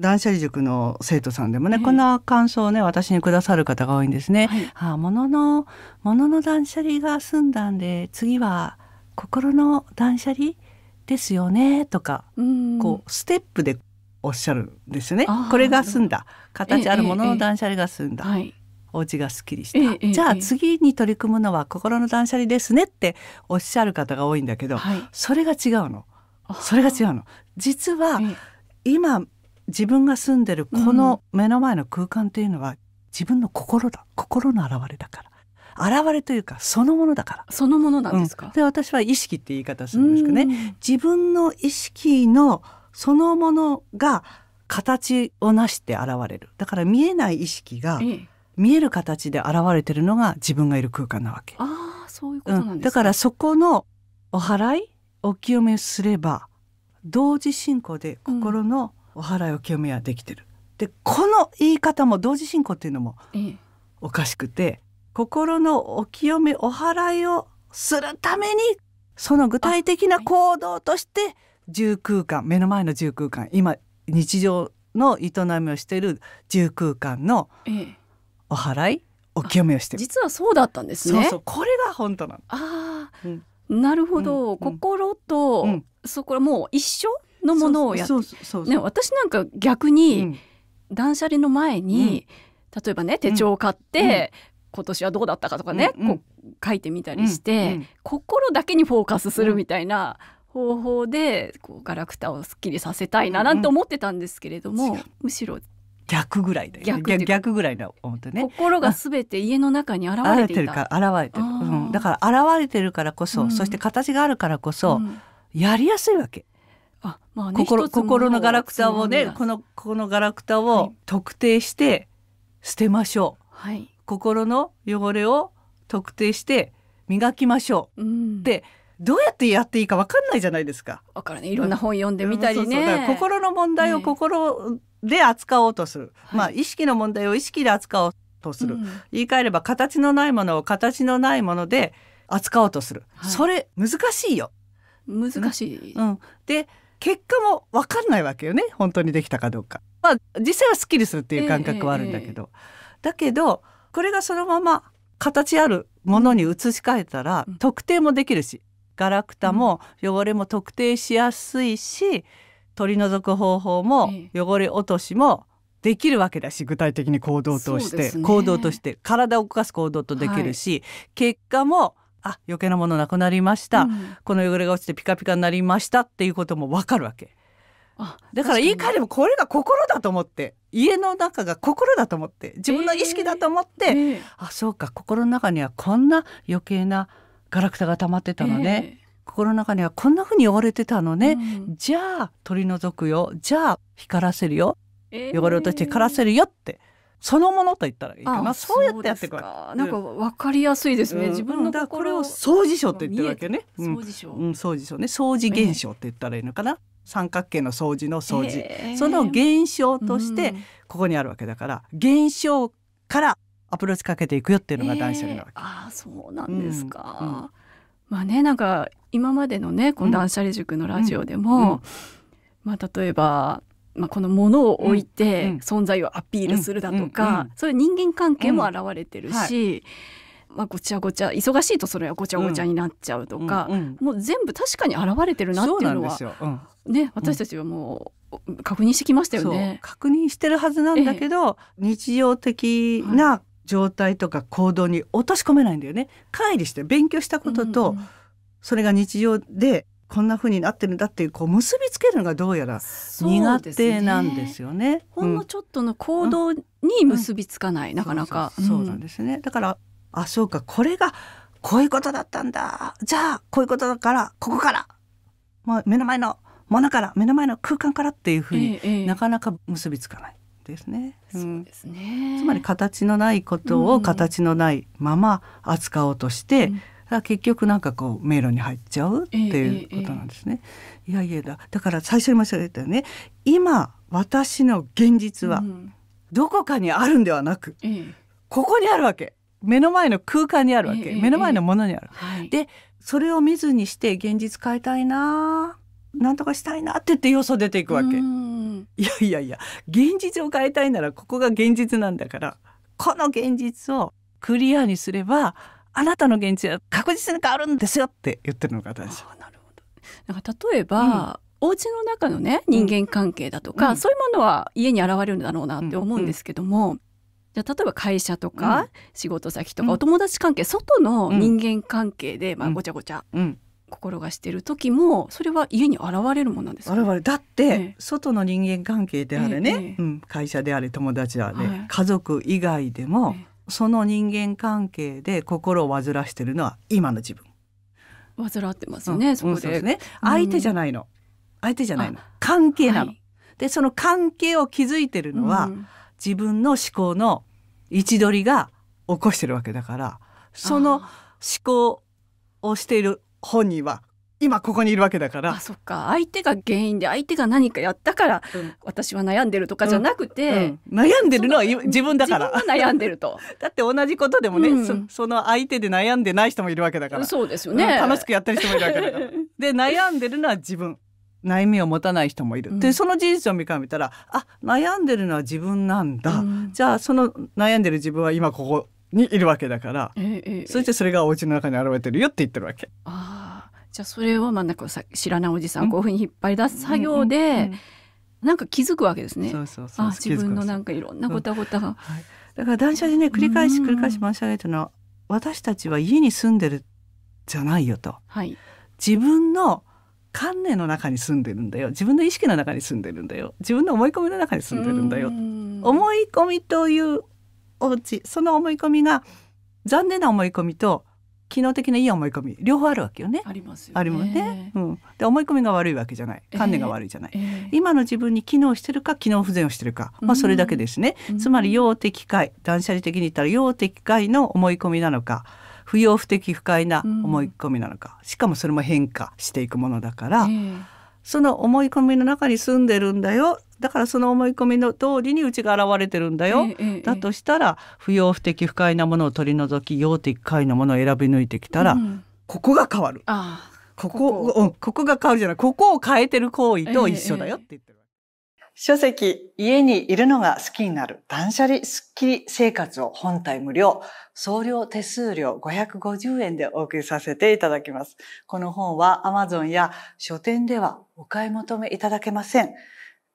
断捨離塾の生徒さんでもね、えー、こんな感想をね私にくださる方が多いんですね。はい、あ物の物の断捨離が済んだんで次は心の断捨離ですよねとかこうステップでおっしゃるんですね。これが済んだ形あるものの断捨離が済んだ。えーえーはいお家がすっきりした、ええ、じゃあ次に取り組むのは心の断捨離ですねっておっしゃる方が多いんだけど、はい、それが違うのそれが違うの実は今自分が住んでるこの目の前の空間というのは、自分の心だ心の現れだから現れというかそのものだからそのものなんですか、うん、で私は意識って言い方するんですけどね自分の意識のそのものが形をなして現れるだから見えない意識が見える形で現れてるのが自分がいる空間なわけああそういうことなんですか、うん、だからそこのお祓いお清めすれば同時進行で心のお祓いを清めはできてる。でこの言い方も同時進行っていうのもおかしくて、心のお清めお祓いをするためにその具体的な行動として重空間目の前の重空間今日常の営みをしている重空間のお祓いお清めをしてる実はそうだったんですねそうこれが本当なのあ、うん、なるほど、うん、心と、うん、そこはもう一緒のものをやって、私なんか逆に、断捨離の前に、例えばね手帳を買って、今年はどうだったかとかね、こう書いてみたりして、心だけにフォーカスするみたいな方法でこうガラクタをすっきりさせたいななんて思ってたんですけれども、むしろ逆ぐらいだよ、ね、逆ぐらいだ思ってね心がすべて家の中に現れてるか現れてる、うん、だから現れてるからこそ、そして形があるからこそ、やりやすいわけまあね、心心のガラクタをねこのこのガラクタを特定して捨てましょう、はい、心の汚れを特定して磨きましょう、うん、でどうやってやっていいか分かんないじゃないですか。分からないろんな本読んでみたりね。そう心の問題を心で扱おうとする、まあ意識の問題を意識で扱おうとする、言い換えれば形のないものを形のないもので扱おうとする、はい、それ難しいよ。難しい、うん、で結果も分かんないわけよね本当にできたかどうか。まあ実際はすっきりするっていう感覚はあるんだけど、えー、だけどこれがそのまま形あるものに移し替えたら、うん、特定もできるしガラクタも汚れも特定しやすいし取り除く方法も汚れ落としもできるわけだし具体的に行動として、ね、行動として体を動かす行動とできるし、はい、結果もあ余計なものなくなりました、うん、この汚れが落ちてピカピカになりましたっていうこともわかるわけあだから言い換えればこれが心だと思って家の中が心だと思って自分の意識だと思って、えー、えー、あそうか心の中にはこんな余計なガラクタが溜まってたのね、えー、心の中にはこんな風に汚れてたのね、うん、じゃあ取り除くよじゃあ光らせるよ、えー、汚れ落として光らせるよってそのものと言ったらいいかなそうやってやってくかなんかわかりやすいですね、うん、自分の心、これを掃除書って言ってるわけね掃除書、うん、掃除書ね掃除現象って言ったらいいのかな、えー、三角形の掃除の掃除、えー、その現象としてここにあるわけだから、現象からアプローチかけていくよっていうのが断捨離なわけ、えー、あそうなんですか、まあねなんか今までのねこの断捨離塾のラジオでも、まあ例えばまあ、このものを置いて存在をアピールするだとか、そういう人間関係も現れてるし、はいまあ、ごちゃごちゃ忙しいとそれはごちゃごちゃになっちゃうとか、うんうんうん、もう全部確かに現れてるなっていうのは、うん、ね、私たちはもう確認してきましたよね。確認してるはずなんだけど、ええ、日常的な状態とか行動に落とし込めないんだよね。乖離して勉強したことと、それが日常でこんな風になってるんだっていうこう結びつけるのがどうやら苦手なんですよね。ねほんのちょっとの行動に結びつかない、うん、なかなか。そうなんですね。だからあそうかこれがこういうことだったんだじゃあこういうことだからここから、まあ、目の前のものから目の前の空間からっていうふうに、なかなか結びつかないですね。うん、そうですねつまり形のないことを形のないまま扱おうとして、うんが結局なんかこう迷路に入っちゃうっていうことなんですね。いやいやだだから最初に申し上げたよね今私の現実はどこかにあるんではなく、ここにあるわけ目の前の空間にあるわけ、目の前のものにある。はい、でそれを見ずにして現実変えたいななんとかしたいなって言ってよそ出ていくわけ。いやいやいや現実を変えたいならここが現実なんだからこの現実をクリアにすればあなたの現実は確実に変わるんですよって言ってるのが大事。なるほどなんか例えば、うん、お家の中のね人間関係だとか、うん、そういうものは家に現れるんだろうなって思うんですけども、じゃ例えば会社とか、仕事先とか、お友達関係外の人間関係で、まあ、ごちゃごちゃ、心がしている時もそれは家に現れるものなんですか、現れだって、ええ、外の人間関係であれね、え、うん、会社であれ友達であれ、はい、家族以外でも、その人間関係で心を煩わしてるのは今の自分煩ってますね、うん、そこで,、うんでね、相手じゃないの、相手じゃないの関係なの、はい、でその関係を築いてるのは、うん、自分の思考の位置取りが起こしてるわけだからその思考をしている本人は今ここにいるわけだからあそっか相手が原因で相手が何かやったから、うん、私は悩んでるとかじゃなくて、うんうん、悩んでるのは自分だから悩んでると だって同じことでもね、そその相手で悩んでない人もいるわけだからそうですよね、楽しくやってる人もいるわけだから で悩んでるのは自分悩みを持たない人もいる、でその事実を見かめたらあ悩んでるのは自分なんだ、じゃあその悩んでる自分は今ここにいるわけだから、ええ、そしてそれがお家の中に現れてるよって言ってるわけ。ああじゃあそれをまあなんかさ知らないおじさんこういうふうに引っ張り出す作業で、なんか気づくわけですね。そうそうそうあ自分のなんかいろんなごたごたが、はい。だから断捨離ね繰り返し繰り返し申し上げたのは私たちは家に住んでるじゃないよと。はい、自分の観念の中に住んでるんだよ自分の意識の中に住んでるんだよ自分の思い込みの中に住んでるんだよ思い込みというお家その思い込みが残念な思い込みと機能的ないい思い込み両方あるわけよね。ありますよね。ありもね。うん、で思い込みが悪いわけじゃない観念が悪いじゃない、えーえー、今の自分に機能してるか機能不全をしてるか、まあ、それだけですね。うん、つまり要的解断捨離的に言ったら要的解の思い込みなのか不要不的不快な思い込みなのか、うん、しかもそれも変化していくものだから、えー、その思い込みの中に住んでるんだよだからその思い込みの通りにうちが現れてるんだよ、ええ、だとしたら不要不適不快なものを取り除き用的快なものを選び抜いてきたら、うん、ここが変わるこここここが変わるじゃないここを変えてる行為と一緒だよって言ってる。書籍、家にいるのが好きになる、断捨離スッキリ生活を本体無料、送料手数料550円でお送りさせていただきます。この本は Amazon や書店ではお買い求めいただけません。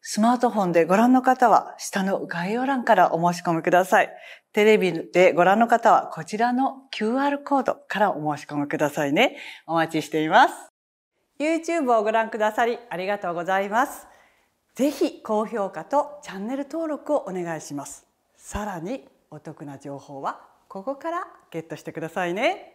スマートフォンでご覧の方は下の概要欄からお申し込みください。テレビでご覧の方はこちらの QR コードからお申し込みくださいね。お待ちしています。YouTube をご覧くださりありがとうございます。ぜひ高評価とチャンネル登録をお願いします。さらにお得な情報はここからゲットしてくださいね。